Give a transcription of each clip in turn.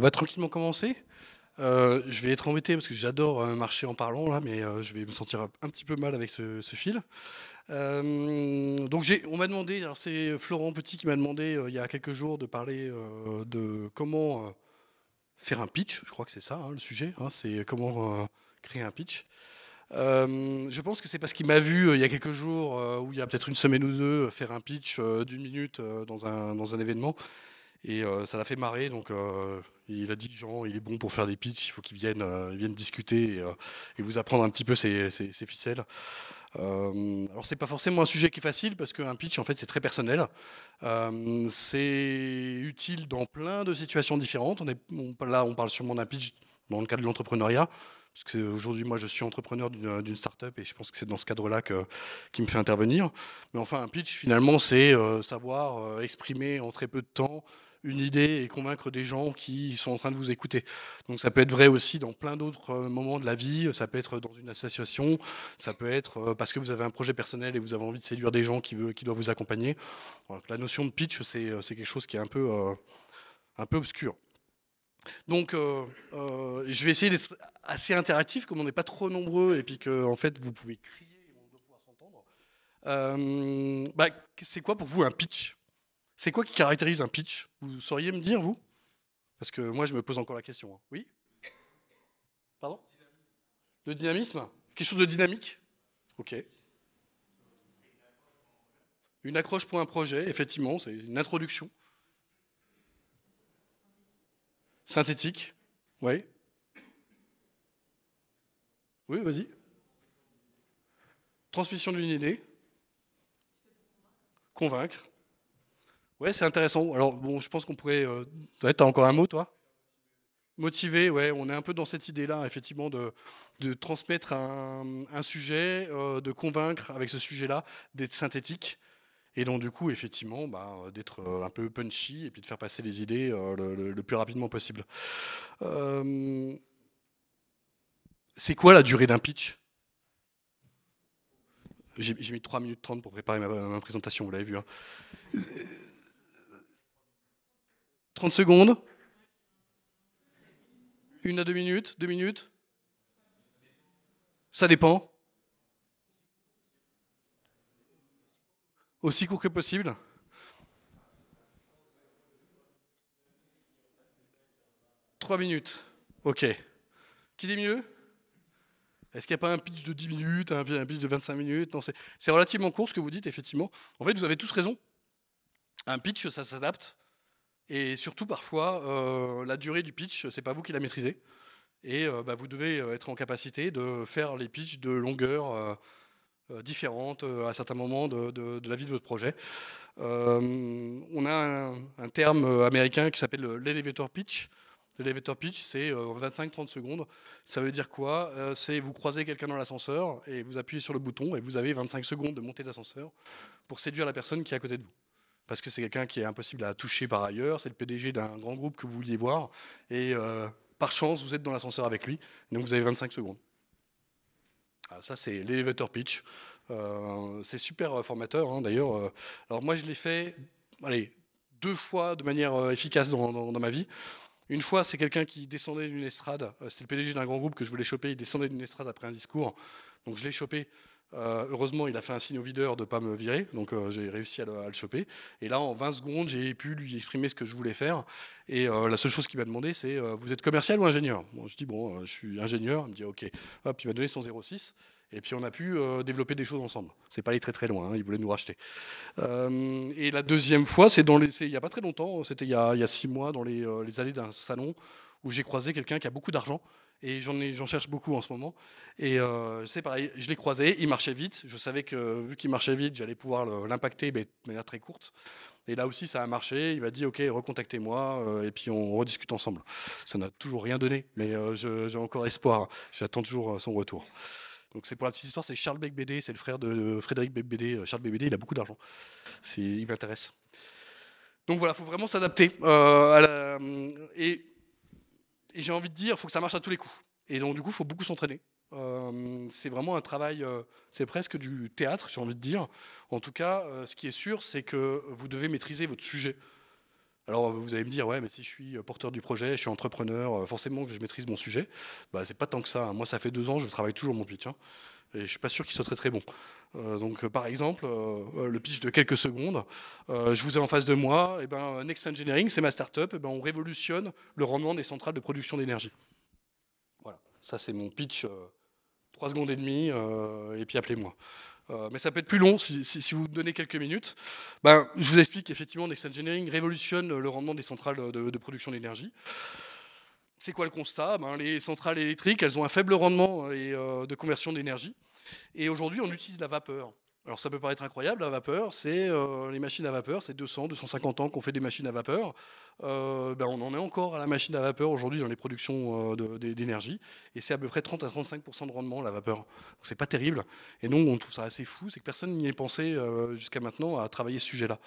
On va tranquillement commencer. Euh, je vais être embêté parce que j'adore euh, marcher en parlant là, mais euh, je vais me sentir un, petit peu mal avec ce, fil. donc on m'a demandé, c'est Florent Petit qui m'a demandé il y a quelques jours de parler de comment faire un pitch. Je crois que c'est ça hein, le sujet. Hein, c'est comment créer un pitch. je pense que c'est parce qu'il m'a vu il y a quelques jours, ou il y a peut-être une semaine ou deux, faire un pitch d'une minute dans un, dans, un, événement. Et ça l'a fait marrer, donc il a dit Jean, il est bon pour faire des pitchs, il faut qu'il vienne, euh, discuter euh, et, vous apprendre un petit peu ses, ficelles. Euh, alors c'est pas forcément un sujet qui est facile parce qu'un pitch en fait c'est très personnel. Euh, c'est utile dans plein de situations différentes. On là on parle sûrement d'un pitch dans le cadre de l'entrepreneuriat. Parce qu'aujourd'hui, moi, je suis entrepreneur d'une start-up et je pense que c'est dans ce cadre-là que qui me fait intervenir. Mais enfin, un pitch, finalement, c'est savoir exprimer en très peu de temps une idée et convaincre des gens qui sont en train de vous écouter. Donc ça peut être vrai aussi dans plein d'autres euh, moments de la vie, ça peut être dans une association, ça peut être euh, parce que vous avez un projet personnel et vous avez envie de séduire des gens qui, veut, qui doivent vous accompagner. la notion de pitch, euh, c'est quelque chose qui est un peu, un peu obscur. Donc, je vais essayer d'être assez interactif, comme on n'est pas trop nombreux et puis que, en fait, vous pouvez crier et on doit pouvoir s'entendre. Bah, c'est quoi pour vous un pitch c'est quoi qui caractérise un pitch Vous sauriez me dire, vous Parce que moi, je me pose encore la question. Hein. Oui Pardon Le dynamisme Quelque chose de dynamique Ok. Une accroche pour un projet, effectivement, c'est une introduction. Synthétique, oui. Oui, vas-y. Transmission d'une idée. Convaincre. Ouais, c'est intéressant. Alors, bon, je pense qu'on pourrait. Euh... tu as encore un mot, toi Motivé, ouais, on est un peu dans cette idée-là, effectivement, de, de transmettre un, sujet, euh, de convaincre avec ce sujet-là, d'être synthétique, et donc, du coup, effectivement, bah, d'être euh, un peu punchy et puis de faire passer les idées euh, le, plus rapidement possible. c'est quoi la durée d'un pitch j'ai mis 3 minutes 30 pour préparer ma, ma présentation, vous l'avez vu. Hein. 30 secondes. Une à deux minutes, deux minutes. Ça dépend. Aussi court que possible. Trois minutes. Ok. Qui dit mieux Est-ce qu'il n'y a pas un pitch de 10 minutes, un pitch de 25 minutes Non, c'est relativement court ce que vous dites, effectivement. En fait, vous avez tous raison. Un pitch, ça s'adapte et surtout, parfois, euh, la durée du pitch, c'est pas vous qui la maîtrisez. Et euh, bah, vous devez euh, être en capacité de faire les pitchs de longueur différentes à certains moments de, la vie de votre projet. on a un, un, terme américain qui s'appelle l'elevator pitch. L'elevator pitch, c'est 25-30 secondes. Ça veut dire quoi C'est vous croisez quelqu'un dans l'ascenseur et vous appuyez sur le bouton et vous avez 25 secondes de montée d'ascenseur pour séduire la personne qui est à côté de vous parce que c'est quelqu'un qui est impossible à toucher par ailleurs. C'est le PDG d'un grand groupe que vous vouliez voir. Et euh, par chance, vous êtes dans l'ascenseur avec lui. Donc vous avez 25 secondes. Ah, ça, c'est l'elevator pitch. Euh, c'est super euh, formateur, hein, d'ailleurs. Alors moi, je l'ai fait deux fois de manière efficace dans, dans ma vie. Une fois, c'est quelqu'un qui descendait d'une estrade. C'était le PDG d'un grand groupe que je voulais choper. Il descendait d'une estrade après un discours. Donc je l'ai chopé. Euh, heureusement, il a fait un signe au videur de ne pas me virer, donc euh, j'ai réussi à le, choper. Et là, en 20 secondes, j'ai pu lui exprimer ce que je voulais faire. Et euh, la seule chose qu'il m'a demandé, c'est Vous êtes commercial ou ingénieur Je dis Bon, je suis ingénieur. Il me dit Ok. Hop, il m'a donné son 06. Et puis on a pu développer des choses ensemble. C'est pas allé très très loin, hein, il voulait nous racheter. et la deuxième fois, c'est il n'y a pas très longtemps, c'était il, y a six mois, dans les, les allées d'un salon où j'ai croisé quelqu'un qui a beaucoup d'argent, et j'en cherche beaucoup en ce moment. Et euh, c'est pareil, je l'ai croisé, il marchait vite. Je savais que vu qu'il marchait vite, j'allais pouvoir l'impacter mais de manière très courte. Et là aussi, ça a marché. Il m'a dit, OK, recontactez-moi euh, et puis on rediscute ensemble. Ça n'a toujours rien donné, mais euh, j'ai encore espoir. J'attends toujours son retour. Donc c'est pour la petite histoire, c'est Charles Beck BD, c'est le frère de Frédéric Beck Charles Beck il a beaucoup d'argent. Il m'intéresse. Donc voilà, il faut vraiment s'adapter. Euh, et et j'ai envie de dire, il faut que ça marche à tous les coups. Et donc, du coup, il faut beaucoup s'entraîner. Euh, c'est vraiment un travail, euh, c'est presque du théâtre, j'ai envie de dire. En tout cas, euh, ce qui est sûr, c'est que vous devez maîtriser votre sujet. Alors vous allez me dire, ouais, mais si je suis porteur du projet, je suis entrepreneur, forcément que je maîtrise mon sujet. Bah, c'est pas tant que ça. Hein. Moi, ça fait deux ans, je travaille toujours mon pitch. Hein et je suis pas sûr qu'il soit très très bon. Euh, donc par exemple, euh, euh, le pitch de quelques secondes, je vous ai en face de moi, et eh ben, Next Engineering, c'est ma startup, eh ben, on révolutionne le rendement des centrales de production d'énergie. Voilà, ça c'est mon pitch, 3 secondes et demie, et puis appelez-moi. mais ça peut être plus long si, vous me donnez quelques minutes. Ben, je vous explique qu'effectivement, Next Engineering révolutionne le rendement des centrales de production d'énergie c'est quoi le constat ben, Les centrales électriques, elles ont un faible rendement et, euh, de conversion d'énergie. Et aujourd'hui, on utilise la vapeur. Alors ça peut paraître incroyable, la vapeur, c'est euh, les machines à vapeur, c'est 200, 250 ans qu'on fait des machines à vapeur. Euh, ben, on en est encore à la machine à vapeur aujourd'hui dans les productions d'énergie. Et c'est à peu près 30 à 35 de rendement, la vapeur. C'est pas terrible. Et nous, on trouve ça assez fou, c'est que personne n'y ait pensé jusqu'à maintenant à travailler ce sujet-là.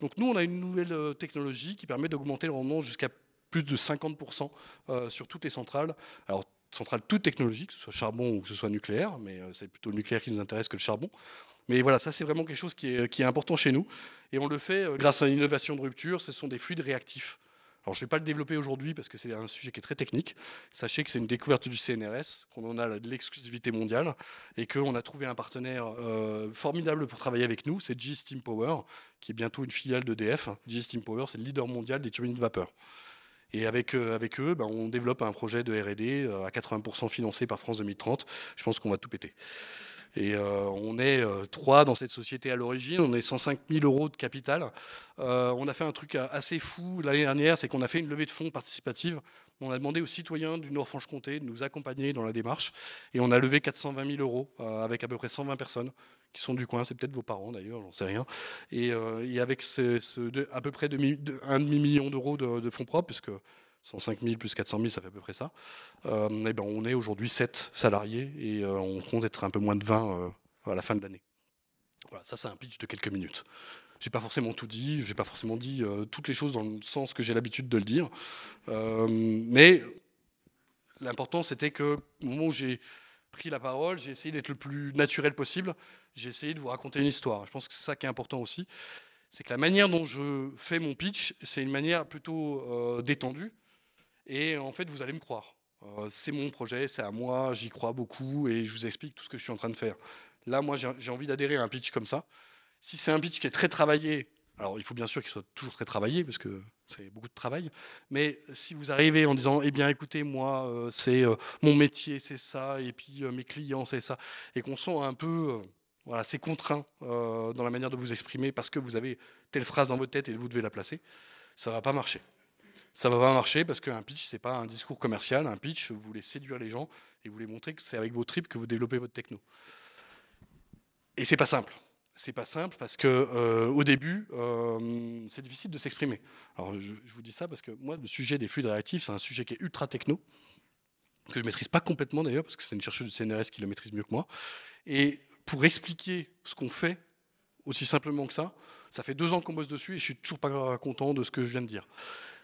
Donc nous, on a une nouvelle technologie qui permet d'augmenter le rendement jusqu'à plus de 50% euh, sur toutes les centrales. Alors, centrales toutes technologiques, que ce soit charbon ou que ce soit nucléaire, mais euh, c'est plutôt le nucléaire qui nous intéresse que le charbon. Mais voilà, ça c'est vraiment quelque chose qui est, euh, important chez nous. Et on le fait grâce à une innovation de rupture, ce sont des fluides réactifs. Alors je ne vais pas le développer aujourd'hui parce que c'est un sujet qui est très technique. Sachez que c'est une découverte du CNRS, qu'on en a l'exclusivité mondiale et qu'on a trouvé un partenaire formidable pour travailler avec nous, c'est G-Steam Power, qui est bientôt une filiale d'EDF. G-Steam Power, c'est le leader mondial des turbines de vapeur. Et avec, euh, avec eux, ben, on développe un projet de RD euh, à 80% financé par France 2030. Je pense qu'on va tout péter. Et euh, on est trois dans cette société à l'origine, on est 105 000 euros de capital. on a fait un truc assez fou l'année dernière, c'est qu'on a fait une levée de fonds participative. On a demandé aux citoyens du Nord-Franche-Comté de nous accompagner dans la démarche. Et on a levé 420 000 euros avec à peu près 120 personnes qui sont du coin, c'est peut-être vos parents d'ailleurs, j'en sais rien. Et, euh, avec ce, à peu près 1,5 demi, million d'euros de, fonds propres, puisque 105 000 plus 400 000, ça fait à peu près ça. Euh, eh ben on est aujourd'hui 7 salariés et euh, on compte être un peu moins de 20 euh, à la fin de l'année. Voilà, ça c'est un pitch de quelques minutes. J'ai pas forcément tout dit, j'ai pas forcément dit toutes les choses dans le sens que j'ai l'habitude de le dire, mais l'important c'était que au moment où j'ai pris la parole, j'ai essayé d'être le plus naturel possible, j'ai essayé de vous raconter une histoire. Je pense que c'est ça qui est important aussi. C'est que la manière dont je fais mon pitch, c'est une manière plutôt euh, détendue. Et en fait, vous allez me croire. Euh, c'est mon projet, c'est à moi, j'y crois beaucoup et je vous explique tout ce que je suis en train de faire. Là, moi, j'ai envie d'adhérer à un pitch comme ça. Si c'est un pitch qui est très travaillé, alors il faut bien sûr qu'il soit toujours très travaillé, parce que c'est beaucoup de travail. Mais si vous arrivez en disant, eh bien écoutez, moi, euh, c'est euh, mon métier, c'est ça, et puis euh, mes clients, c'est ça, et qu'on sent un peu, voilà, contraint dans la manière de vous exprimer parce que vous avez telle phrase dans votre tête et vous devez la placer, ça va pas marcher. Ça va pas marcher parce qu'un pitch, c'est pas un discours commercial. Un pitch, vous voulez séduire les gens et vous voulez montrer que c'est avec vos tripes que vous développez votre techno. Et c'est pas simple c'est pas simple parce que euh, au début, euh, c'est difficile de s'exprimer. Alors je, vous dis ça parce que moi, le sujet des fluides réactifs, c'est un sujet qui est ultra techno que je maîtrise pas complètement d'ailleurs parce que c'est une chercheuse du CNRS qui le maîtrise mieux que moi. Et pour expliquer ce qu'on fait aussi simplement que ça, ça fait deux ans qu'on bosse dessus et je suis toujours pas content de ce que je viens de dire.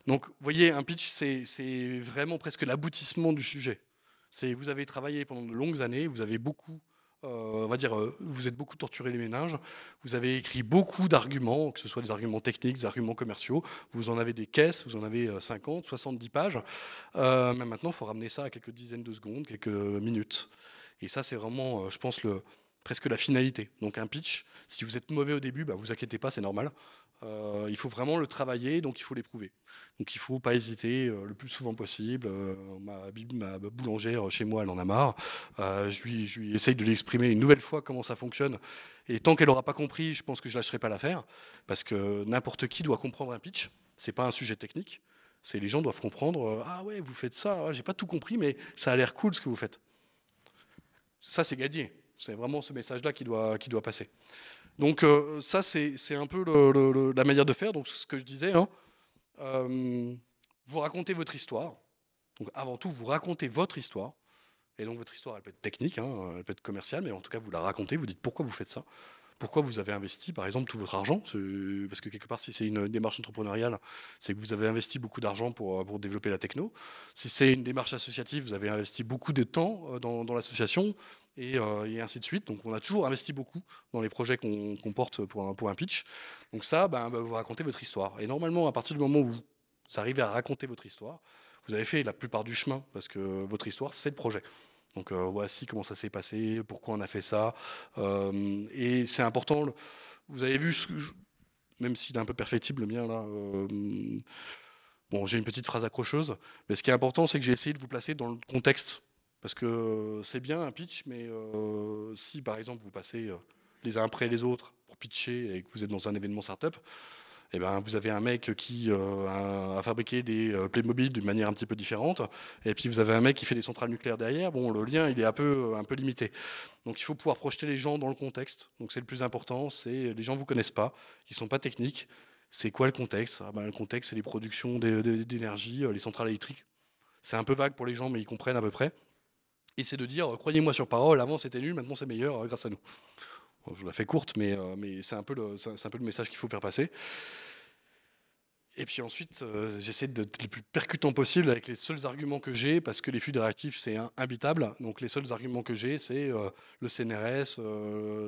Donc, vous voyez, un pitch, c'est vraiment presque l'aboutissement du sujet. C'est vous avez travaillé pendant de longues années, vous avez beaucoup euh, on va dire, euh, vous êtes beaucoup torturé les ménages, vous avez écrit beaucoup d'arguments, que ce soit des arguments techniques, des arguments commerciaux, vous en avez des caisses, vous en avez 50, euh, 70 pages, mais maintenant, il faut ramener ça à quelques dizaines de secondes, quelques minutes. Et ça, c'est vraiment, je pense, le, presque la finalité. Donc un pitch, si vous êtes mauvais au début, bah, vous inquiétez pas, c'est normal. Euh, il faut vraiment le travailler, donc il faut l'éprouver. Donc il ne faut pas hésiter euh, le plus souvent possible. Euh, ma, boulangère chez moi, elle en a marre. je, lui, essaye de lui exprimer une nouvelle fois comment ça fonctionne. Et tant qu'elle n'aura pas compris, je pense que je lâcherai pas l'affaire, parce que n'importe qui doit comprendre un pitch. Ce n'est pas un sujet technique. C'est les gens doivent comprendre. ah ouais, vous faites ça. je ah, J'ai pas tout compris, mais ça a l'air cool ce que vous faites. Ça, c'est gagné. C'est vraiment ce message-là qui doit, qui doit passer. Donc euh, ça, c'est un peu la manière de faire, donc ce que je disais. Hein, euh, vous racontez votre histoire. Donc avant tout, vous racontez votre histoire. Et donc votre histoire, elle peut être technique, hein, elle peut être commerciale, mais en tout cas, vous la racontez, vous dites pourquoi vous faites ça. Pourquoi vous avez investi, par exemple, tout votre argent Parce que quelque part, si c'est une démarche entrepreneuriale, c'est que vous avez investi beaucoup d'argent pour, euh, pour, développer la techno. Si c'est une démarche associative, vous avez investi beaucoup de temps dans, dans l'association, euh, et, ainsi de suite. Donc on a toujours investi beaucoup dans les projets qu'on porte pour un, pitch. Donc ça, ben, vous racontez votre histoire. Et normalement, à partir du moment où vous arrivez à raconter votre histoire, vous avez fait la plupart du chemin, parce que votre histoire, c'est le projet. Donc euh, voici comment ça s'est passé, pourquoi on a fait ça. Euh, et c'est important, vous avez vu, ce même s'il est un peu perfectible le mien là, bon j'ai une petite phrase accrocheuse, mais ce qui est important c'est que j'ai essayé de vous placer dans le contexte parce que euh, c'est bien un pitch, mais euh, si par exemple vous passez euh, les uns après les autres pour pitcher et que vous êtes dans un événement startup, eh ben, vous avez un mec qui a, fabriqué des Playmobil d'une manière un petit peu différente, et puis vous avez un mec qui fait des centrales nucléaires derrière. Bon, le lien, il est un peu, un peu limité. Donc, il faut pouvoir projeter les gens dans le contexte. Donc, c'est le plus important. C'est les gens vous connaissent pas, ils sont pas techniques. C'est quoi le contexte ah ben, Le contexte, c'est les productions d'énergie, les centrales électriques. C'est un peu vague pour les gens, mais ils comprennent à peu près et c'est de dire euh, croyez-moi sur parole, avant c'était nul, maintenant c'est meilleur euh, grâce à nous. je la fais courte, mais, euh, mais c'est un, peu le, c'est un peu le message qu'il faut faire passer. Et puis ensuite, j'essaie d'être le plus percutant possible avec les seuls arguments que j'ai, parce que les flux de réactifs, c'est imbitable. Donc les seuls arguments que j'ai, c'est le CNRS,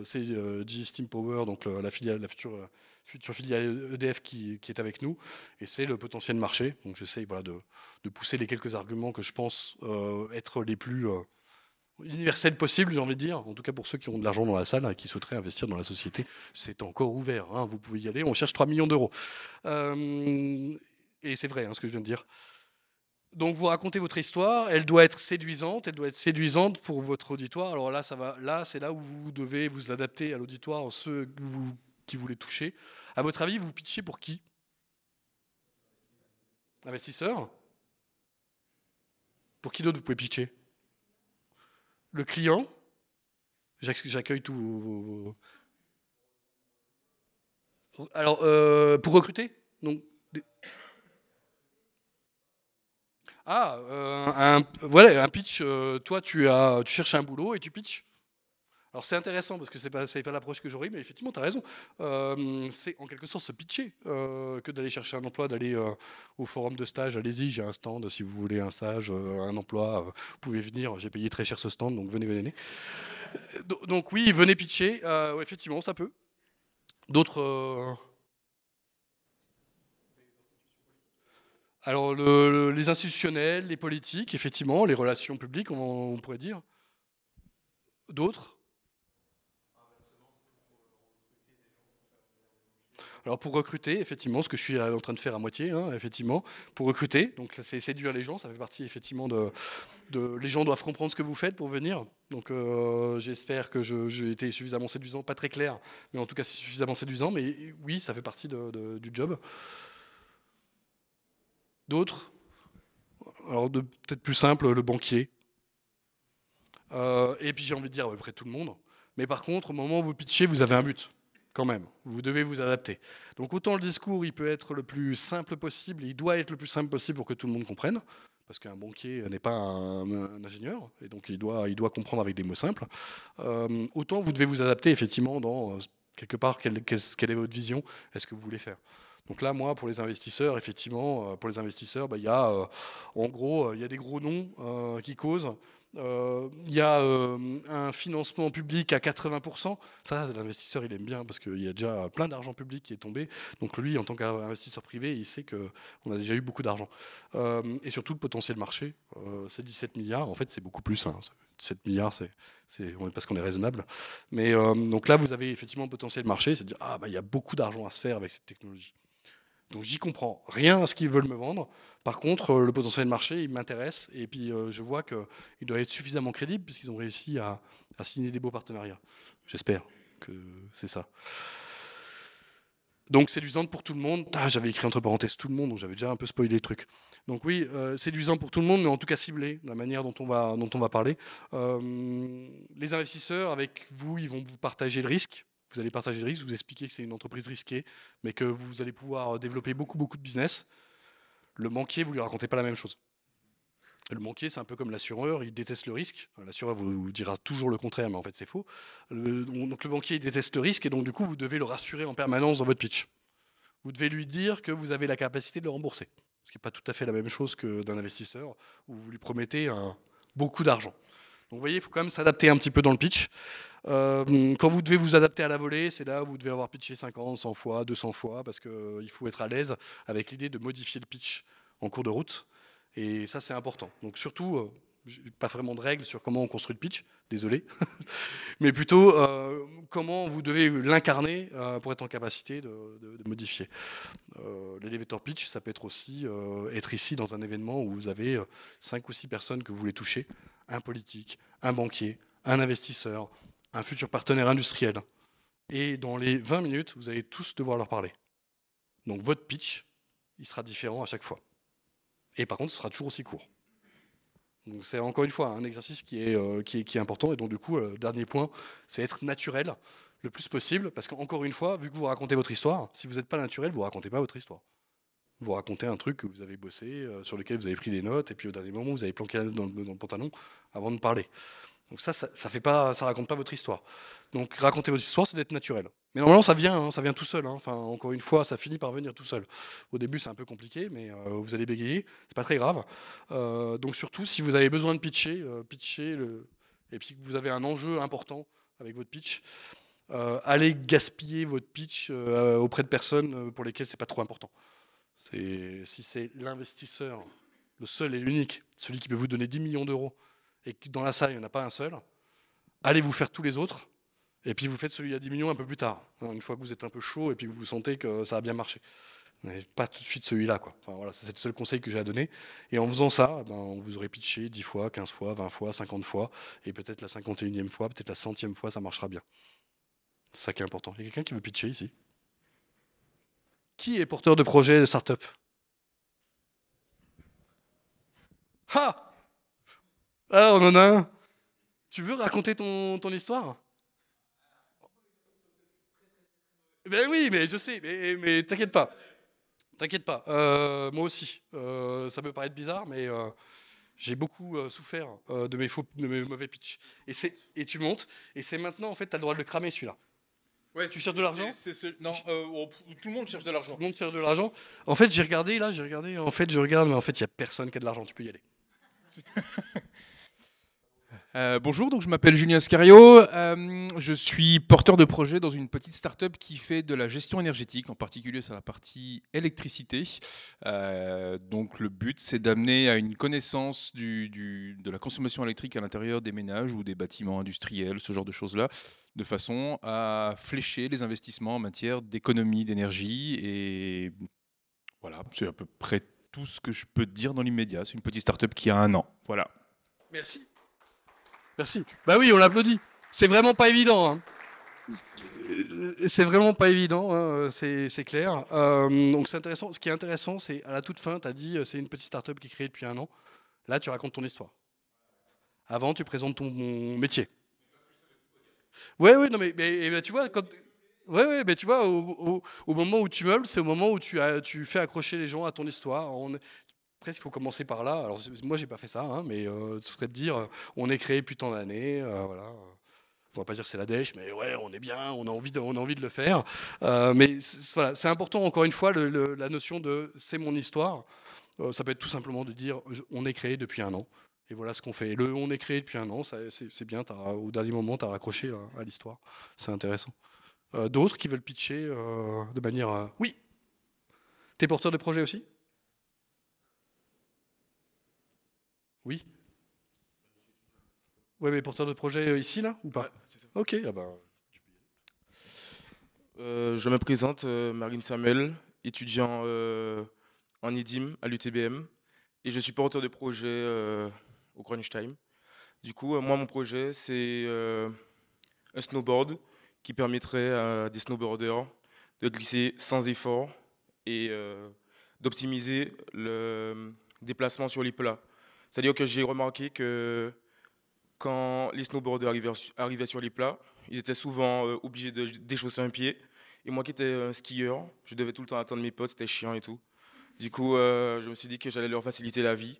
c'est G Steam Power, donc la, filiale, la future, future filiale EDF qui, est avec nous, et c'est le potentiel marché. Donc j'essaie de, pousser les quelques arguments que je pense être les plus, universel possible, j'ai envie de dire. En tout cas, pour ceux qui ont de l'argent dans la salle et hein, qui souhaiteraient investir dans la société, c'est encore ouvert. Hein, vous pouvez y aller. On cherche 3 millions d'euros. Euh, et c'est vrai, hein, ce que je viens de dire. Donc, vous racontez votre histoire. Elle doit être séduisante. Elle doit être séduisante pour votre auditoire. Alors là, ça va. Là, c'est là où vous devez vous adapter à l'auditoire, ceux qui vous, qui voulez toucher. À votre avis, vous pitchez pour qui Investisseur? Pour qui d'autre vous pouvez pitcher le client, j'accueille tous vos, Alors, euh, pour recruter donc, Ah, euh, un, voilà, un pitch. Euh, toi, tu, as, tu cherches un boulot et tu pitches alors c'est intéressant parce que c'est pas, pas l'approche que j'aurais, mais effectivement, tu as raison. Euh, c'est en quelque sorte se pitcher euh, que d'aller chercher un emploi, d'aller euh, au forum de stage. Allez-y, j'ai un stand. Si vous voulez un stage, un emploi, vous pouvez venir. J'ai payé très cher ce stand, donc venez, venez. Donc oui, venez pitcher. effectivement, ça peut. D'autres. Alors les institutionnels, les politiques, effectivement, les relations publiques, on pourrait dire. D'autres Alors pour recruter, effectivement, ce que je suis en train de faire à moitié, hein, effectivement, pour recruter, donc c'est séduire les gens, ça fait partie effectivement de, Les gens doivent comprendre ce que vous faites pour venir. Donc euh, j'espère que j'ai été suffisamment séduisant, pas très clair, mais en tout cas suffisamment séduisant, mais oui, ça fait partie du job. D'autres Alors peut-être plus simple, le banquier. Euh, et puis j'ai envie de dire à peu près tout le monde. Mais par contre, au moment où vous pitchez, vous avez un but même. Vous devez vous adapter. Donc autant le discours, il peut être le plus simple possible, il doit être le plus simple possible pour que tout le monde comprenne, parce qu'un banquier n'est pas un, ingénieur, et donc il doit, il doit comprendre avec des mots simples. Euh, autant vous devez vous adapter effectivement dans euh, quelque part quelle, est votre vision, est-ce que vous voulez faire. Donc là, moi, pour les investisseurs, effectivement, euh, pour les investisseurs, bah, il y a, en gros, il y des gros noms qui causent. Euh, il y a euh, un financement public à 80%. Ça, l'investisseur, il aime bien parce qu'il y a déjà plein d'argent public qui est tombé. Donc lui, en tant qu'investisseur privé, il sait qu'on a déjà eu beaucoup d'argent. Euh, et surtout, le potentiel marché, c'est 17 milliards. En fait, c'est beaucoup plus. Hein. 7 milliards, c'est, parce qu'on est raisonnable. Mais donc là, vous avez effectivement un potentiel marché, c'est à dire ah, bah, il y a beaucoup d'argent à se faire avec cette technologie. Donc j'y comprends rien à ce qu'ils veulent me vendre. Par contre, euh, le potentiel de marché, il m'intéresse. Et puis euh, je vois qu'il doit être suffisamment crédible puisqu'ils ont réussi à, signer des beaux partenariats. J'espère que c'est ça. Donc séduisant pour tout le monde. Ah, j'avais écrit entre parenthèses tout le monde, donc j'avais déjà un peu spoilé le truc. Donc oui, séduisante euh, séduisant pour tout le monde, mais en tout cas ciblé, la manière dont on va, dont on va parler. les investisseurs, avec vous, ils vont vous partager le risque. Vous allez partager le risque, vous expliquer que c'est une entreprise risquée, mais que vous allez pouvoir euh, développer beaucoup, beaucoup de business. Le banquier, vous lui racontez pas la même chose. Le banquier, c'est un peu comme l'assureur, il déteste le risque. L'assureur vous, dira toujours le contraire, mais en fait, c'est faux. donc, le banquier, déteste le risque, et donc, du coup, vous devez le rassurer en permanence dans votre pitch. Vous devez lui dire que vous avez la capacité de le rembourser, ce qui n'est pas tout à fait la même chose que d'un investisseur où vous lui promettez un, beaucoup d'argent. Donc, vous voyez, il faut quand même s'adapter un petit peu dans le pitch. Euh, quand vous devez vous adapter à la volée, c'est là où vous devez avoir pitché 50, 100 fois, 200 fois, parce qu'il euh, faut être à l'aise avec l'idée de modifier le pitch en cours de route. Et ça, c'est important. Donc surtout, euh, pas vraiment de règles sur comment on construit le pitch, désolé, mais plutôt comment vous devez l'incarner pour être en capacité de, modifier. Euh, L'elevator pitch, ça peut être aussi être ici dans un événement où vous avez 5 ou 6 personnes que vous voulez toucher, un politique, un banquier, un investisseur, un futur partenaire industriel. Et dans les 20 minutes, vous allez tous devoir leur parler. Donc votre pitch, il sera différent à chaque fois. Et par contre, ce sera toujours aussi court. Donc c'est encore une fois un exercice qui est, euh, qui, est, important. Et donc du coup, euh, dernier point, c'est être naturel le plus possible. Parce qu'encore une fois, vu que vous racontez votre histoire, si vous n'êtes pas naturel, vous ne racontez pas votre histoire. Vous racontez un truc que vous avez bossé, euh, sur lequel vous avez pris des notes, et puis au dernier moment, vous avez planqué la note dans dans le pantalon avant de parler. Donc ça, ça, ça, raconte pas votre histoire. Donc raconter votre histoire, c'est d'être naturel. Mais normalement, ça vient, hein, ça vient tout seul. Hein. Enfin, encore une fois, ça finit par venir tout seul. Au début, c'est un peu compliqué, mais euh, vous allez bégayer, c'est pas très grave. Euh, donc surtout, si vous avez besoin de pitcher, euh, pitcher et puis que vous avez un enjeu important avec votre pitch, allez gaspiller votre pitch auprès de personnes pour lesquelles c'est pas trop important. Si c'est l'investisseur, le seul et l'unique, celui qui peut vous donner 10 millions d'euros et que dans la salle, il n'y en a pas un seul, allez vous faire tous les autres, et puis vous faites celui à 10 millions un peu plus tard, une fois que vous êtes un peu chaud et puis que vous sentez que ça a bien marché. Mais pas tout de suite celui-là. Quoi. voilà, c'est le seul conseil que j'ai à donner. Et en faisant ça, ben, on vous aurait pitché 10 fois, 15 fois, 20 fois, 50 fois, et peut-être la 51e fois, peut-être la centième fois, ça marchera bien. C'est ça qui est important. Il y a quelqu'un qui veut pitcher ici Qui est porteur de projet de start-up Ha ah, on en a un. Tu veux raconter ton, ton histoire Ben oui, mais je sais, mais, mais t'inquiète pas. T'inquiète pas, euh, moi aussi. Euh, ça peut paraître bizarre, mais euh, j'ai beaucoup souffert de, mes faux, de mes mauvais pitchs. Et, et tu montes, et c'est maintenant, en fait, t'as le droit de le cramer celui-là. Ouais, tu cherches de l'argent Non, tout le monde cherche de l'argent. Tout le monde cherche de l'argent. En fait, j'ai regardé, là, j'ai regardé, en fait, je regarde, mais en fait, il n'y a personne qui a de l'argent, tu peux y aller. Euh, bonjour, donc je m'appelle Julien Scario, euh, je suis porteur de projet dans une petite start-up qui fait de la gestion énergétique, en particulier sur la partie électricité. Euh, donc le but, c'est d'amener à une connaissance de la consommation électrique à l'intérieur des ménages ou des bâtiments industriels, ce genre de choses-là, de façon à flécher les investissements en matière d'économie d'énergie. Et voilà, c'est à peu près tout ce que je peux dire dans l'immédiat. C'est une petite start-up qui a un an. Voilà. Merci. Merci. Bah oui, on l'applaudit. C'est vraiment pas évident. Hein. C'est vraiment pas évident, hein, c'est clair. Euh, donc c'est intéressant. Ce qui est intéressant, c'est à la toute fin, tu as dit c'est une petite start-up qui est depuis un an. Là, tu racontes ton histoire. Avant, tu présentes ton métier. Oui, oui, non, mais, ben, tu vois, quand. Ouais, mais tu vois, au, moment où tu meubles, c'est au moment où tu, tu fais accrocher les gens à ton histoire il faut commencer par là. Alors moi j'ai pas fait ça, hein, mais euh, ce serait de dire euh, on est créé depuis tant d'années, euh, voilà. On va pas dire c'est la dèche, mais ouais, on est bien, on a envie de, on a envie de le faire. mais voilà, c'est important encore une fois la notion de c'est mon histoire. ça peut être tout simplement de dire on est créé depuis un an. Et voilà ce qu'on fait. Le on est créé depuis un an, c'est bien, au dernier moment, tu as raccroché hein, à, l'histoire. C'est intéressant. D'autres qui veulent pitcher de manière... oui Tu es porteur de projet aussi Oui Oui, mais porteur de projet euh, ici, là, ou pas Ok, ah ben... Euh, je me présente, euh, Marine Samuel, étudiant en IDIM à l'UTBM, et je suis porteur de projet au Crunch Time. Du coup, moi, mon projet, c'est un snowboard qui permettrait à des snowboarders de glisser sans effort et d'optimiser le déplacement sur les plats. C'est-à-dire que j'ai remarqué que quand les snowboarders arrivaient, sur les plats, ils étaient souvent euh, obligés de déchausser un pied. Et moi qui étais un skieur, je devais tout le temps attendre mes potes, c'était chiant et tout. Du coup, euh, je me suis dit que j'allais leur faciliter la vie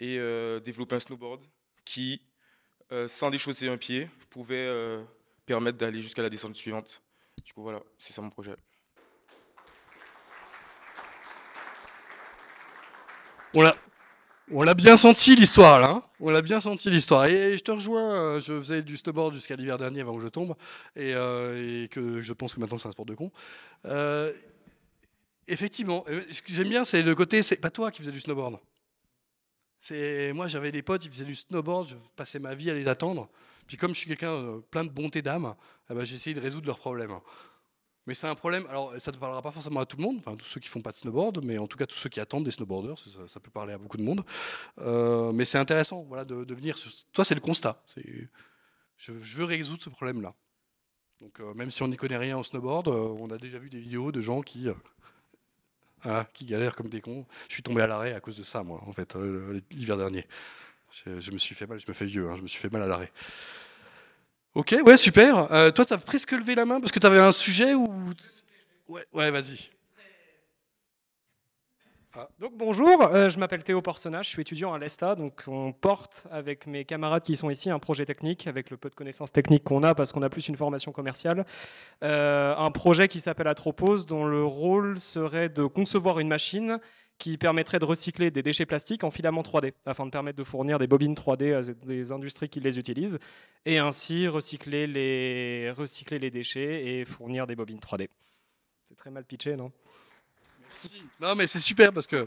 et euh, développer un snowboard qui, sans déchausser un pied, pouvait permettre d'aller jusqu'à la descente suivante. Du coup, voilà, c'est ça mon projet. On on l'a bien senti l'histoire là. Hein. on l'a bien senti l'histoire. Et, je te rejoins, euh, je faisais du snowboard jusqu'à l'hiver dernier avant que je tombe, et, euh, que je pense que maintenant c'est un sport de con. Euh, effectivement, ce que j'aime bien, c'est le côté, c'est pas toi qui faisais du snowboard. C'est moi, j'avais des potes, ils faisaient du snowboard, je passais ma vie à les attendre. Puis comme je suis quelqu'un plein de bonté d'âme, eh ben, j'ai de résoudre leurs problèmes. Mais c'est un problème. Alors, ça ne parlera pas forcément à tout le monde, enfin, tous ceux qui font pas de snowboard, mais en tout cas, tous ceux qui attendent des snowboarders, ça, peut parler à beaucoup de monde. Euh, mais c'est intéressant voilà, de, venir. Sur... Toi, c'est le constat. Je, je veux résoudre ce problème-là. Donc, euh, même si on n'y connaît rien au snowboard, euh, on a déjà vu des vidéos de gens qui, qui galèrent comme des cons. Je suis tombé à l'arrêt à cause de ça, moi, en fait, l'hiver dernier. Je, me suis fait mal, je me fais vieux, hein, je me suis fait mal à l'arrêt. Ok, ouais, super. Euh, toi, tu as presque levé la main parce que tu avais un sujet ou. Ouais, ouais vas-y. Ah, donc bonjour, euh, je m'appelle Théo Porcenage, je suis étudiant à l'ESTA, donc on porte avec mes camarades qui sont ici un projet technique, avec le peu de connaissances techniques qu'on a, parce qu'on a plus une formation commerciale, euh, un projet qui s'appelle Atropos dont le rôle serait de concevoir une machine qui permettrait de recycler des déchets plastiques en filaments 3D, afin de permettre de fournir des bobines 3D à des industries qui les utilisent, et ainsi recycler les, recycler les déchets et fournir des bobines 3D. C'est très mal pitché, non Merci. Non, mais c'est super parce que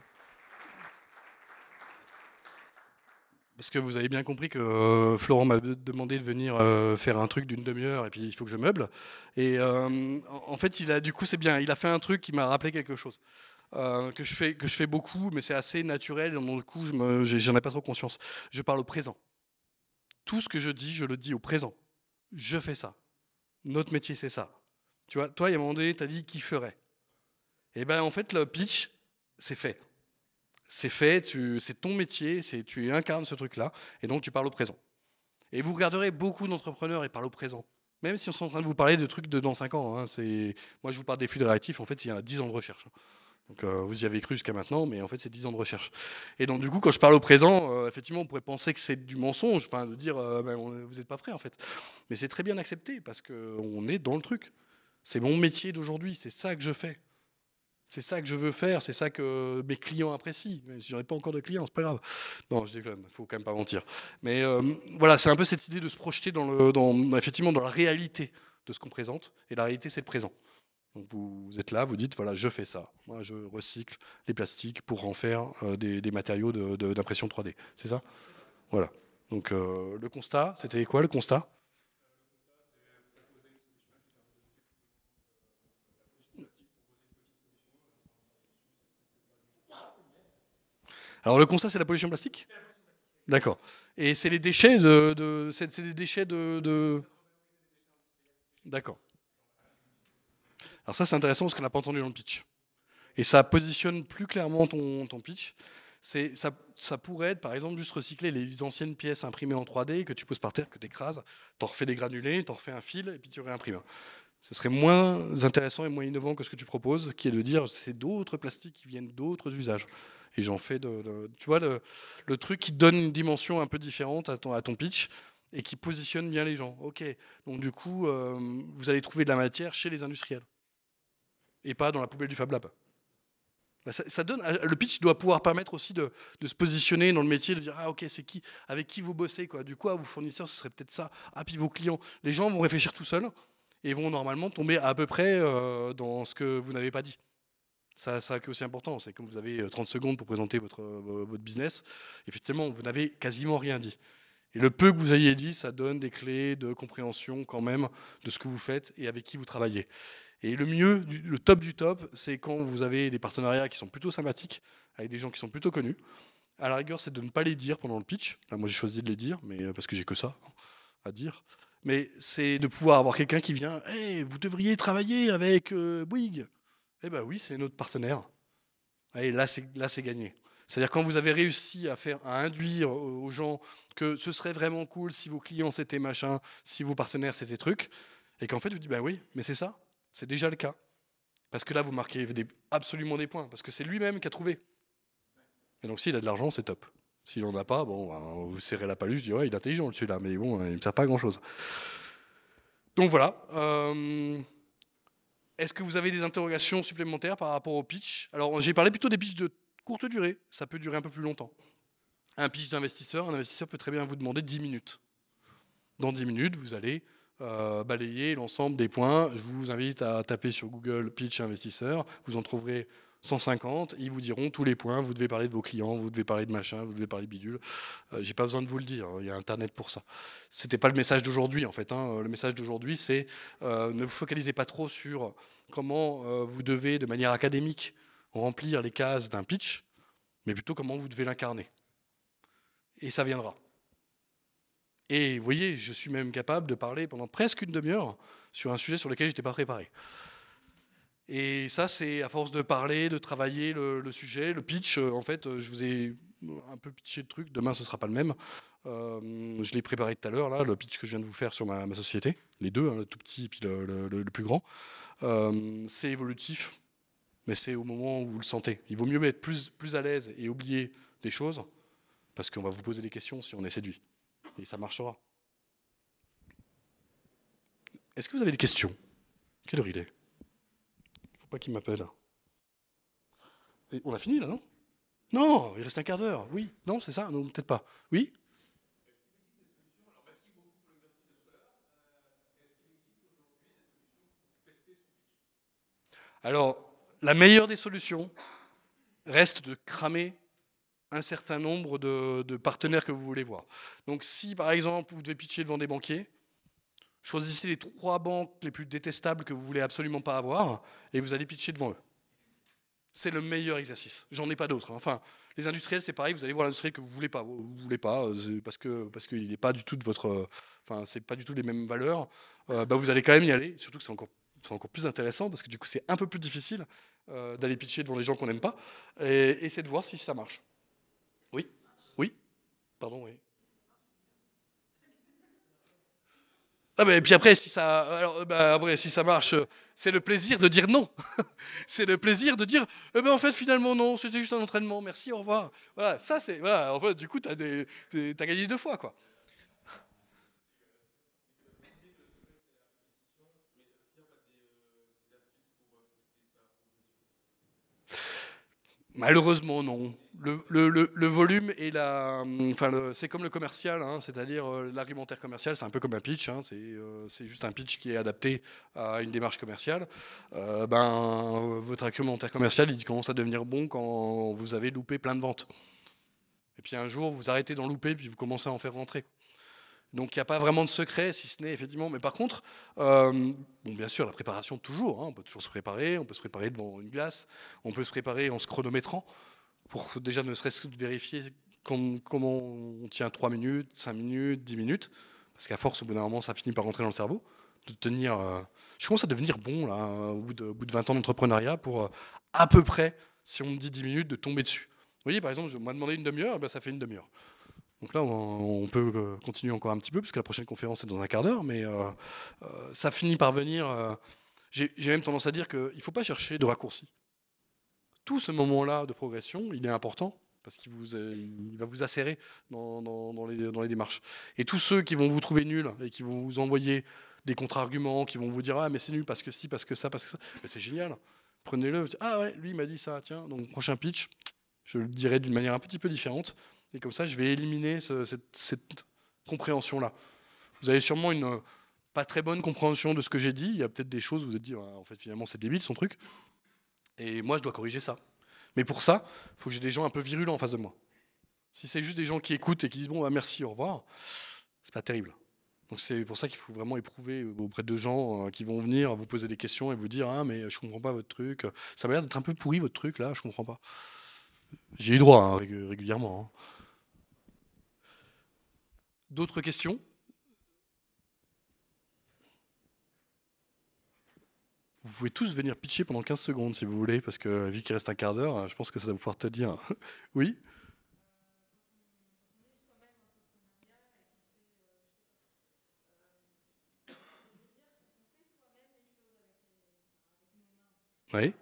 Parce que vous avez bien compris que euh, Florent m'a demandé de venir euh, faire un truc d'une demi-heure et puis il faut que je meuble. Et euh, en fait, il a, du coup, c'est bien. Il a fait un truc qui m'a rappelé quelque chose. Euh, que, je fais, que je fais beaucoup, mais c'est assez naturel, et le coup, je n'en ai pas trop conscience. Je parle au présent. Tout ce que je dis, je le dis au présent. Je fais ça. Notre métier, c'est ça. Tu vois, toi, il y a un moment donné, tu as dit qui ferait. Et eh ben en fait, le pitch, c'est fait. C'est fait, c'est ton métier, c'est, tu incarnes ce truc-là, et donc tu parles au présent. Et vous regarderez beaucoup d'entrepreneurs et parlent au présent. Même si on est en train de vous parler de trucs de dans 5 ans. Hein, moi, je vous parle des flux de réactifs. En fait, il y a 10 ans de recherche. Hein. Donc euh, vous y avez cru jusqu'à maintenant, mais en fait c'est 10 ans de recherche. Et donc du coup, quand je parle au présent, euh, effectivement, on pourrait penser que c'est du mensonge, enfin de dire euh, ben, vous n'êtes pas prêt en fait. Mais c'est très bien accepté parce qu'on est dans le truc. C'est mon métier d'aujourd'hui, c'est ça que je fais. C'est ça que je veux faire, c'est ça que mes clients apprécient. mais si j'en ai pas encore de clients, c'est pas grave. Non, je déconne, faut quand même pas mentir. Mais voilà, c'est un peu cette idée de se projeter dans le, dans, effectivement, dans la réalité de ce qu'on présente. Et la réalité, c'est le présent vous, êtes là, vous dites voilà, je fais ça. Moi, je recycle les plastiques pour en faire euh, des, matériaux d'impression de, d'impression 3D. C'est ça Voilà. Donc euh, le constat, c'était quoi le constat Alors le constat, c'est la pollution plastique D'accord. Et c'est les déchets de, c'est déchets de... D'accord. Alors ça, c'est intéressant parce qu'on n'a pas entendu dans le pitch. Et ça positionne plus clairement ton, ton pitch. C'est, ça, pourrait être, par exemple, juste recycler les anciennes pièces imprimées en 3D que tu poses par terre, que tu écrases, t'en refais des granulés, t'en refais un fil, et puis tu réimprimes. Ce serait moins intéressant et moins innovant que ce que tu proposes, qui est de dire c'est d'autres plastiques qui viennent d'autres usages. Et j'en fais, de, tu vois, le, truc qui donne une dimension un peu différente à ton, à ton pitch et qui positionne bien les gens. Ok, donc du coup, euh, vous allez trouver de la matière chez les industriels et pas dans la poubelle du Fab Lab. Bah, ça, donne, euh, le pitch doit pouvoir permettre aussi de, se positionner dans le métier, de dire ah, ok c'est qui, avec qui vous bossez quoi. Du coup vos fournisseurs ce serait peut-être ça. Ah puis vos clients, les gens vont réfléchir tout seuls et vont normalement tomber à peu près euh, dans ce que vous n'avez pas dit. Ça, ça c'est aussi important, c'est comme vous avez 30 euh, secondes pour présenter votre, votre business, effectivement vous n'avez quasiment rien dit. Et le peu que vous ayez dit, ça donne des clés de compréhension quand même de ce que vous faites et avec qui vous travaillez. Et le mieux, le top du top, c'est quand vous avez des partenariats qui sont plutôt sympathiques, avec des gens qui sont plutôt connus. À la rigueur, c'est de ne pas les dire pendant le pitch. moi, j'ai choisi de les dire, mais euh, parce que j'ai que ça hein, à dire. Mais c'est de pouvoir avoir quelqu'un qui vient hey, eh, vous devriez travailler avec euh, Bouygues. Eh bien oui, c'est notre partenaire. Et là, c'est gagné. C'est-à-dire quand vous avez réussi à faire à induire euh, aux gens que ce serait vraiment cool si vos clients c'était machin, si vos partenaires c'était truc, et qu'en fait vous dites bah oui, mais c'est ça. C'est déjà le cas. Parce que là, vous marquez absolument des points, parce que c'est lui-même qui a trouvé. Et donc, s'il a de l'argent, c'est top. S'il n'en a pas, bon, ben, vous serrez la paluche, je dis, il est intelligent celui-là, mais bon, il ne me sert pas à grand-chose. Donc voilà. Euh, est-ce que vous avez des interrogations supplémentaires par rapport au pitch Alors, j'ai parlé plutôt des pitches de courte durée, ça peut durer un peu plus longtemps. Un pitch d'investisseur, un investisseur peut très bien vous demander 10 minutes. Dans 10 minutes, vous allez euh, balayer l'ensemble des points. Je vous invite à taper sur Google Pitch Investisseur. Vous en trouverez 150. Ils vous diront tous les points. Vous devez parler de vos clients, vous devez parler de machin, vous devez parler de bidule. Euh, j'ai pas besoin de vous le dire. Hein. Il y a Internet pour ça. C'était pas le message d'aujourd'hui en fait. Hein. Euh, le message d'aujourd'hui, c'est ne vous focalisez pas trop sur comment vous devez, de manière académique, remplir les cases d'un pitch, mais plutôt comment vous devez l'incarner. Et ça viendra. Et vous voyez, je suis même capable de parler pendant presque une demi-heure sur un sujet sur lequel je n'étais pas préparé. Et ça, c'est à force de parler, de travailler le, sujet, le pitch. Euh, en fait, euh, je vous ai un peu pitché de truc. Demain, ce ne sera pas le même. Euh, je l'ai préparé tout à l'heure, là, le pitch que je viens de vous faire sur ma, société. Les deux, hein, le tout petit et puis le, plus grand. c'est évolutif, mais c'est au moment où vous le sentez. Il vaut mieux mettre plus à l'aise et oublier des choses, parce qu'on va vous poser des questions si on est séduit et ça marchera. Est-ce que vous avez des questions Quelle heure il est Il ne faut pas qu'il m'appelle. On a fini là, non Non, il reste un quart d'heure. Oui, non, c'est ça Non, peut-être pas. Oui Alors, la meilleure des solutions reste de cramer un certain nombre de, partenaires que vous voulez voir. Donc si par exemple vous devez pitcher devant des banquiers, choisissez les trois banques les plus détestables que vous voulez absolument pas avoir et vous allez pitcher devant eux. C'est le meilleur exercice. J'en ai pas d'autres. Hein. Enfin, les industriels, c'est pareil. Vous allez voir l'industriel que vous voulez pas, vous voulez pas, euh, parce que parce qu'il n'est pas du tout de votre, euh, enfin, c'est pas du tout les mêmes valeurs. Euh, bah, vous allez quand même y aller. Surtout que c'est encore c'est encore plus intéressant parce que du coup c'est un peu plus difficile d'aller pitcher devant les gens qu'on n'aime pas et, et c'est de voir si ça marche. Pardon, oui. Ah et puis après, si ça, euh, bah, si ça marche, euh, c'est le plaisir de dire non. c'est le plaisir de dire, eh ben, en fait, finalement, non, c'était juste un entraînement, merci, au revoir. Voilà, ça, c'est. du coup, tu as, gagné deux fois, quoi. Malheureusement, non le, volume et la. Enfin, c'est comme le commercial, hein, c'est-à-dire euh, l'argumentaire commercial, c'est un peu comme un pitch, hein, euh, c'est juste un pitch qui est adapté à une démarche commerciale. Euh, ben, votre argumentaire commercial, il commence à devenir bon quand vous avez loupé plein de ventes. Et puis un jour, vous arrêtez d'en louper, puis vous commencez à en faire rentrer. Donc il n'y a pas vraiment de secret, si ce n'est effectivement. Mais par contre, bon, bien sûr, la préparation toujours. Hein, on peut toujours se préparer. On peut se préparer devant une glace. On peut se préparer en se chronométrant pour déjà ne serait-ce que de vérifier comment on tient 3 minutes, 5 minutes, 10 minutes, parce qu'à force, au bout d'un moment, ça finit par rentrer dans le cerveau. De tenir, euh, je commence à devenir bon là, au bout de, 20 ans d'entrepreneuriat pour euh, à peu près, si on me dit 10 minutes, de tomber dessus. Vous voyez, par exemple, je m'a demandé une demi-heure, ben, ça fait une demi-heure. Donc là, on, peut euh, continuer encore un petit peu, puisque la prochaine conférence est dans un quart d'heure, mais ça finit par venir. J'ai même tendance à dire qu'il ne faut pas chercher de raccourcis ce moment-là de progression, il est important parce qu'il vous, euh, va vous acérer dans, dans, les, démarches. Et tous ceux qui vont vous trouver nul et qui vont vous envoyer des contre-arguments, qui vont vous dire ah mais c'est nul parce que si, parce que ça, parce que ça, c'est génial. Prenez-le. Ah ouais, lui il m'a dit ça. Tiens, donc prochain pitch, je le dirai d'une manière un petit peu différente. Et comme ça, je vais éliminer cette, compréhension-là. Vous avez sûrement une euh, pas très bonne compréhension de ce que j'ai dit. Il y a peut-être des choses où vous vous êtes dit, bah, en fait, finalement, c'est débile son truc. Et moi, je dois corriger ça. Mais pour ça, il faut que j'ai des gens un peu virulents en face de moi. Si c'est juste des gens qui écoutent et qui disent bon, bah, merci, au revoir, c'est pas terrible. Donc c'est pour ça qu'il faut vraiment éprouver auprès de gens euh, qui vont venir vous poser des questions et vous dire ah mais je comprends pas votre truc, ça m'a l'air d'être un peu pourri votre truc là, je comprends pas. J'ai eu droit hein, régulièrement. Hein. D'autres questions Vous pouvez tous venir pitcher pendant 15 secondes si vous voulez, parce que la vie qui reste un quart d'heure, je pense que ça va pouvoir te dire. oui Oui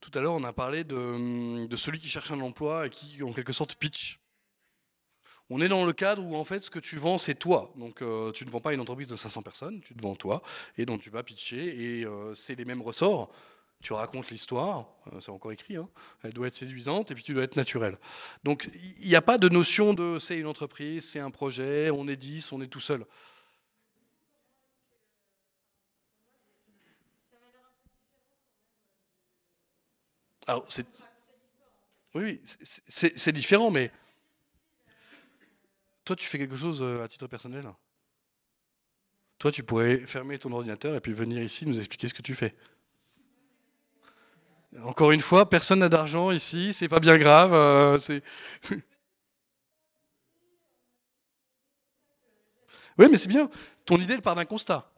Tout à l'heure, on a parlé hum, de, celui qui cherche un emploi et qui, en quelque sorte, pitch. On est dans le cadre où, en fait, ce que tu vends, c'est toi. Donc, euh, tu ne vends pas une entreprise de 500 personnes, tu te vends toi, et donc tu vas pitcher, et euh, c'est les mêmes ressorts. Tu racontes l'histoire, euh, c'est encore écrit, hein. elle doit être séduisante, et puis tu dois être naturel. Donc, il n'y a pas de notion de c'est une entreprise, c'est un projet, on est 10, on est tout seul. Oui, c'est, différent, mais toi, tu fais quelque chose euh, à titre personnel. Toi, tu pourrais fermer ton ordinateur et puis venir ici nous expliquer ce que tu fais. Encore une fois, personne n'a d'argent ici, c'est pas bien grave. Euh, oui, mais c'est bien. Ton idée, part d'un constat.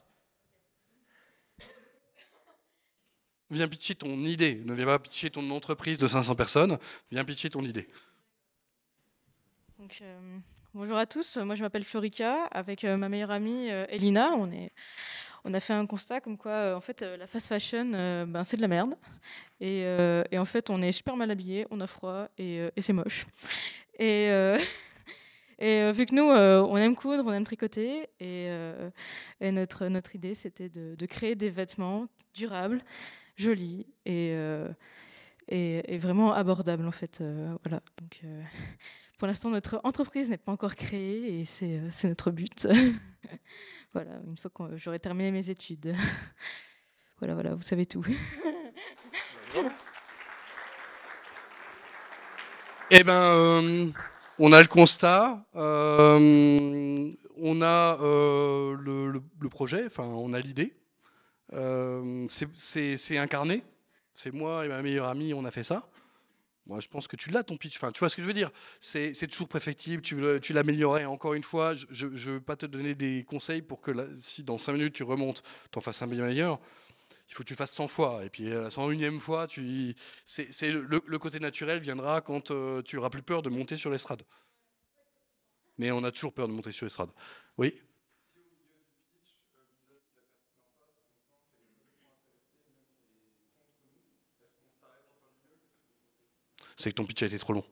Viens pitcher ton idée. Ne viens pas pitcher ton entreprise de 500 personnes. Viens pitcher ton idée. Euh, bonjour à tous. Moi, je m'appelle Florica. Avec euh, ma meilleure amie euh, Elina, on, est, on a fait un constat comme quoi, en fait, la fast fashion, ben, c'est de la merde. Et, en fait, on est super mal habillé, on a froid et, c'est moche. Et. Et vu que nous, on aime coudre, on aime tricoter, et, notre, notre idée, c'était de, de, créer des vêtements durables joli euh, et, et, vraiment abordable en fait. Euh, voilà. Donc, euh, pour l'instant, notre entreprise n'est pas encore créée et c'est notre but. voilà, une fois que j'aurai terminé mes études. voilà, voilà, vous savez tout. Eh ben, on a le constat, on a le, le, projet, enfin, on a l'idée. Euh, c'est incarné. C'est moi et ma meilleure amie, on a fait ça. Moi, je pense que tu l'as ton pitch. Enfin, tu vois ce que je veux dire C'est toujours perfectible, tu, tu Encore une fois, je ne veux pas te donner des conseils pour que si dans 5 minutes tu remontes, tu en fasses un bien meilleur. Il faut que tu fasses 100 fois. Et puis, la 101e fois, tu, le, côté naturel viendra quand euh, tu auras plus peur de monter sur l'estrade. Mais on a toujours peur de monter sur l'estrade. Oui c'est que ton pitch a été trop long.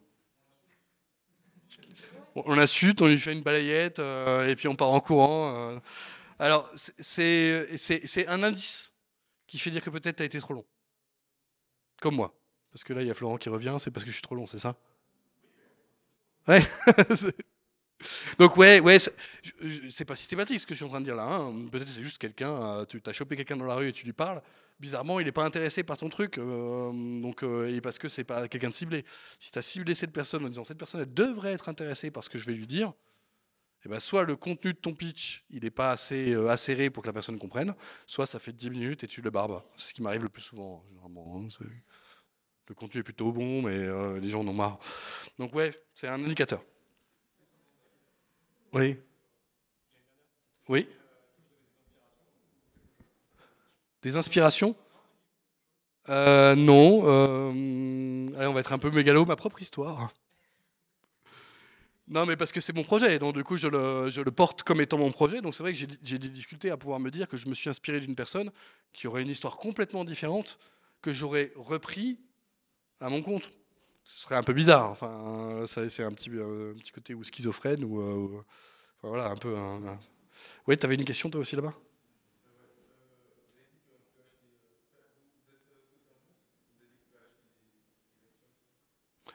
On insulte, on lui fait une balayette, euh, et puis on part en courant. Euh. Alors, c'est un indice qui fait dire que peut-être tu as été trop long. Comme moi. Parce que là, il y a Florent qui revient, c'est parce que je suis trop long, c'est ça Ouais Donc ouais, ouais, c'est pas systématique ce que je suis en train de dire là. Hein. Peut-être c'est juste quelqu'un, euh, tu as chopé quelqu'un dans la rue et tu lui parles bizarrement, il n'est pas intéressé par ton truc, euh, donc, euh, et parce que c'est pas quelqu'un de ciblé. Si tu as ciblé cette personne en disant cette personne, devrait être intéressée par ce que je vais lui dire, eh ben, soit le contenu de ton pitch, il n'est pas assez euh, acéré pour que la personne comprenne, soit ça fait 10 minutes et tu le barbes. C'est ce qui m'arrive le plus souvent, hein, hein, le contenu est plutôt bon, mais les gens en ont marre. Donc ouais, c'est un indicateur. Oui. Oui inspirations euh, Non. Euh, allez, on va être un peu mégalo, ma propre histoire. Non, mais parce que c'est mon projet, donc du coup, je le, porte comme étant mon projet. Donc c'est vrai que j'ai des difficultés à pouvoir me dire que je me suis inspiré d'une personne qui aurait une histoire complètement différente que j'aurais repris à mon compte. Ce serait un peu bizarre. Enfin, c'est un petit, euh, petit côté ou schizophrène ou, voilà, un peu. Hein, tu avais une question toi aussi là-bas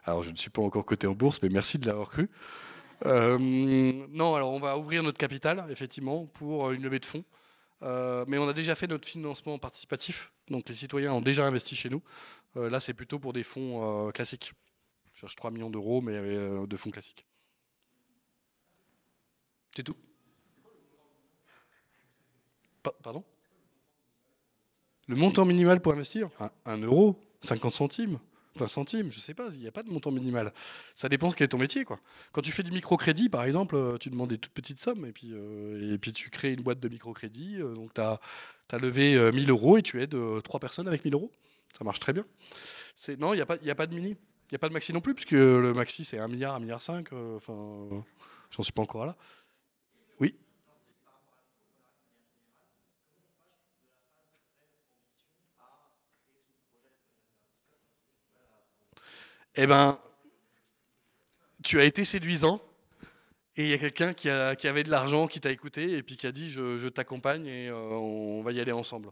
Alors, je ne suis pas encore coté en bourse, mais merci de l'avoir cru. Euh, non, alors on va ouvrir notre capital, effectivement, pour une levée de fonds. Euh, mais on a déjà fait notre financement participatif, donc les citoyens ont déjà investi chez nous. Euh, là, c'est plutôt pour des fonds classiques. Je cherche 3 millions d'euros, mais de fonds classiques. C'est tout. pardon Le montant minimal pour investir 1 ah. euro, 50 centimes 20 centimes, je ne sais pas, il n'y a pas de montant minimal. Ça dépend de ce est ton métier. Quoi. Quand tu fais du microcrédit, par exemple, euh, tu demandes des toutes petites sommes et puis, euh, et puis tu crées une boîte de microcrédit. Euh, donc tu as, levé 1000 euros et tu aides trois personnes avec 1000 euros. Ça marche très bien. Non, il n'y a, pas, a pas de mini. Il n'y a pas de maxi non plus, puisque le maxi c'est 1 milliard, 1 milliard 5. Enfin, j'en suis pas encore là. eh ben, tu as été séduisant, et il y a quelqu'un qui, avait de l'argent, qui t'a écouté, et puis qui a dit, je, t'accompagne, et euh, on va y aller ensemble.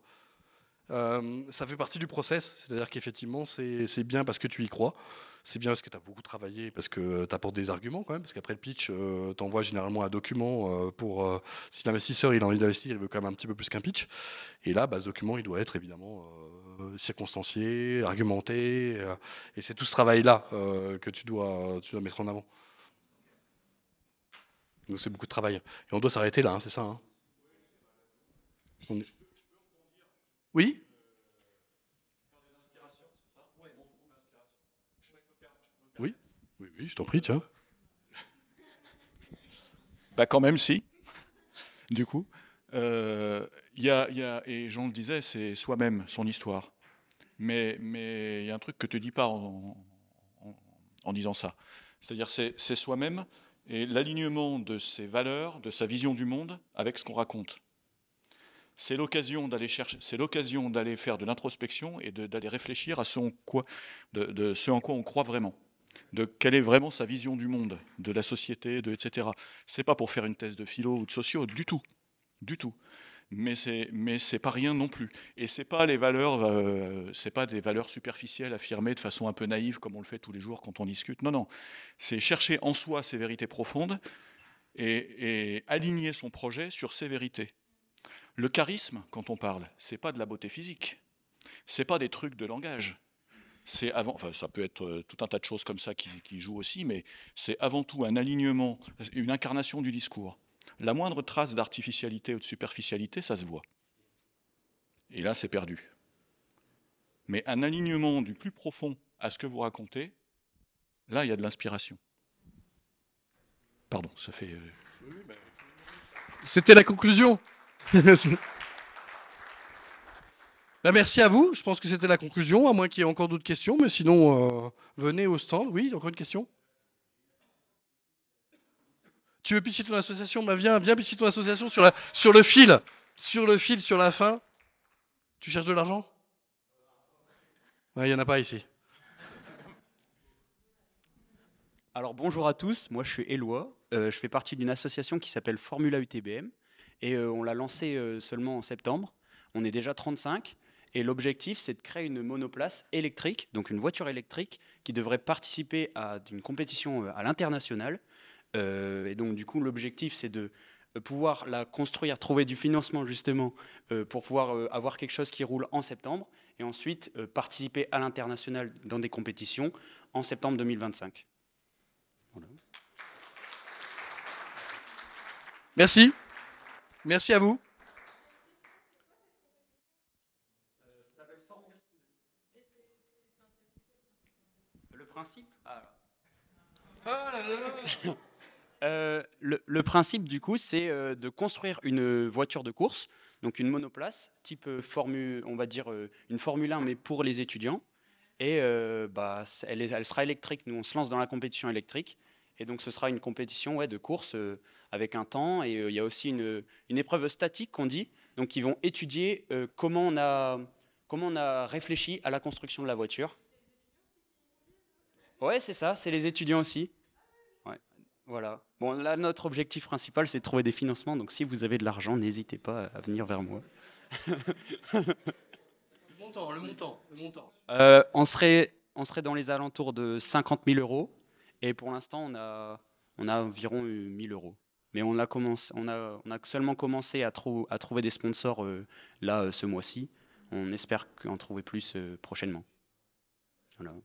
Euh, ça fait partie du process, c'est-à-dire qu'effectivement, c'est bien parce que tu y crois, c'est bien parce que tu as beaucoup travaillé, parce que tu apportes des arguments quand même, parce qu'après le pitch, euh, tu envoies généralement un document euh, pour. si l'investisseur il a envie d'investir, il veut quand même un petit peu plus qu'un pitch. Et là, bah, ce document, il doit être évidemment circonstancié, argumenté, et c'est tout ce travail-là que tu dois, tu dois mettre en avant. Donc c'est beaucoup de travail. Et on doit s'arrêter là, hein, c'est ça. Hein oui Oui, oui, je t'en prie, tiens. Bah quand même, si. Du coup, euh, il y a, et Jean le disait, c'est soi-même, son histoire. Mais il y a un truc que tu dis pas en, en disant ça. C'est-à-dire, c'est soi-même et l'alignement de ses valeurs, de sa vision du monde avec ce qu'on raconte c'est l'occasion d'aller chercher, c'est l'occasion d'aller faire de l'introspection et d'aller réfléchir à ce, en quoi, on croit vraiment, de quelle est vraiment sa vision du monde, de la société, de etc. C'est pas pour faire une thèse de philo ou de socio, du tout, du tout. Mais c'est mais c'est pas rien non plus. Et c'est pas les valeurs, euh, c'est pas des valeurs superficielles affirmées de façon un peu naïve comme on le fait tous les jours quand on discute. Non non, c'est chercher en soi ces vérités profondes et aligner son projet sur ces vérités le charisme, quand on parle, c'est pas de la beauté physique, c'est pas des trucs de langage. C'est avant, enfin, ça peut être euh, tout un tas de choses comme ça qui, qui jouent aussi, mais c'est avant tout un alignement, une incarnation du discours. La moindre trace d'artificialité ou de superficialité, ça se voit. Et là, c'est perdu. Mais un alignement du plus profond à ce que vous racontez, là, il y a de l'inspiration. Pardon, ça fait. Euh, C'était la conclusion. Bah, merci à vous. Je pense que c'était la conclusion, à moins qu'il y ait encore d'autres questions. Mais sinon, euh, venez au stand. Oui, encore une question Tu veux pitcher ton association bah, Viens, viens pitcher ton association sur, sur le fil. Sur le fil, sur la fin. Tu cherches de l'argent Il n'y en a pas ici. Alors bonjour à tous, moi je suis Eloi. Euh, je fais partie d'une association qui s'appelle Formula UTBM. Et euh, on l'a lancé euh, seulement en septembre. On est déjà 35. Et l'objectif, c'est de créer une monoplace électrique, donc une voiture électrique, qui devrait participer à une compétition euh, à l'international. et donc, du coup, l'objectif, c'est de pouvoir la construire, trouver du financement justement pour pouvoir avoir quelque chose qui roule en septembre et ensuite participer à l'international dans des compétitions en septembre 2025. Merci. Merci à vous. Le principe le, principe, du coup, c'est euh, de construire une voiture de course, donc une monoplace, type euh, formule, on va dire euh, une Formule 1, mais pour les étudiants. Et bah, elle sera électrique. Nous, on se lance dans la compétition électrique. Et donc ce sera une compétition ouais, de course euh, avec un temps. Et euh, il y a aussi une, épreuve statique qu'on dit, donc ils vont étudier euh, comment, on a, comment on a réfléchi à la construction de la voiture. Ouais, c'est ça, c'est les étudiants aussi. voilà. Bon, là, notre objectif principal, c'est de trouver des financements. Donc si vous avez de l'argent, n'hésitez pas à venir vers moi. le montant, le montant, on, serait, on serait dans les alentours de 50 000 euros. Et pour l'instant, on a, on a environ 1000 euh, euros. Mais on a, commencé, seulement commencé à, trouver des sponsors euh, là, euh, ce mois-ci. On espère en trouver plus prochainement. Voilà.